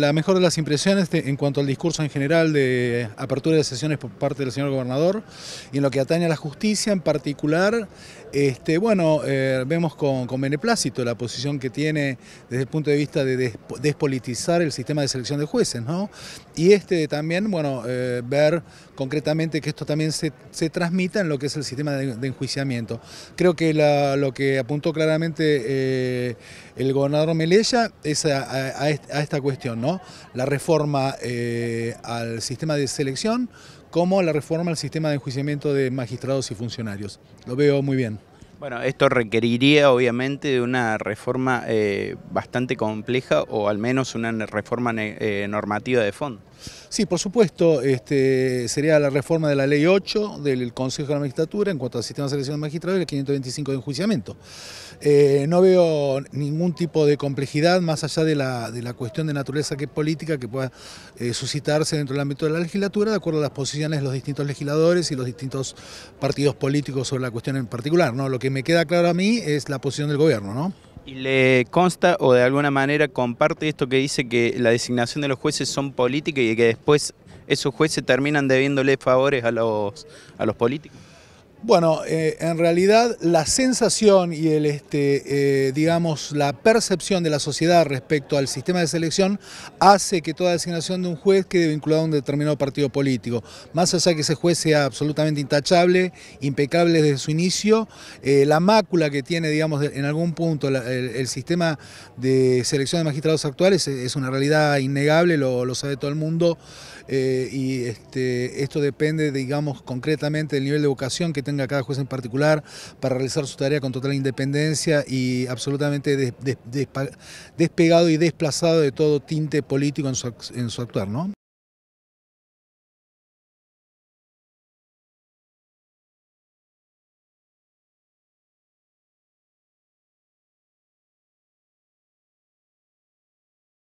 La mejor de las impresiones en cuanto al discurso en general de apertura de sesiones por parte del señor gobernador y en lo que atañe a la justicia en particular, este, bueno, eh, vemos con, beneplácito la posición que tiene desde el punto de vista de despolitizar el sistema de selección de jueces, ¿no? Y este también, bueno, eh, ver concretamente que esto también se, transmita en lo que es el sistema de, enjuiciamiento. Creo que lo que apuntó claramente eh, el gobernador Melella es a esta cuestión, ¿no? La reforma eh, al sistema de selección como la reforma al sistema de enjuiciamiento de magistrados y funcionarios. Lo veo muy bien. Bueno, esto requeriría obviamente de una reforma eh, bastante compleja o al menos una reforma eh, normativa de fondo. Sí, por supuesto, este, sería la reforma de la Ley 8 del Consejo de la Magistratura en cuanto al sistema de selección de magistrados y el 525 de enjuiciamiento. Eh, no veo ningún tipo de complejidad más allá de la, cuestión de naturaleza que es política que pueda eh, suscitarse dentro del ámbito de la legislatura de acuerdo a las posiciones de los distintos legisladores y los distintos partidos políticos sobre la cuestión en particular. Lo que me queda claro a mí es la posición del gobierno. ¿Y le consta o de alguna manera comparte esto que dice que la designación de los jueces son políticas y que después esos jueces terminan debiéndole favores a los, a los políticos? Bueno, eh, en realidad la sensación y el, este, eh, digamos, la percepción de la sociedad respecto al sistema de selección hace que toda designación de un juez quede vinculada a un determinado partido político. Más allá de que ese juez sea absolutamente intachable, impecable desde su inicio, eh, la mácula que tiene, digamos, en algún punto el, sistema de selección de magistrados actuales es, una realidad innegable, lo, sabe todo el mundo, y este, esto depende, digamos, concretamente del nivel de vocación que tenemos a cada juez en particular para realizar su tarea con total independencia y absolutamente despegado y desplazado de todo tinte político en su, en su actuar. ¿no?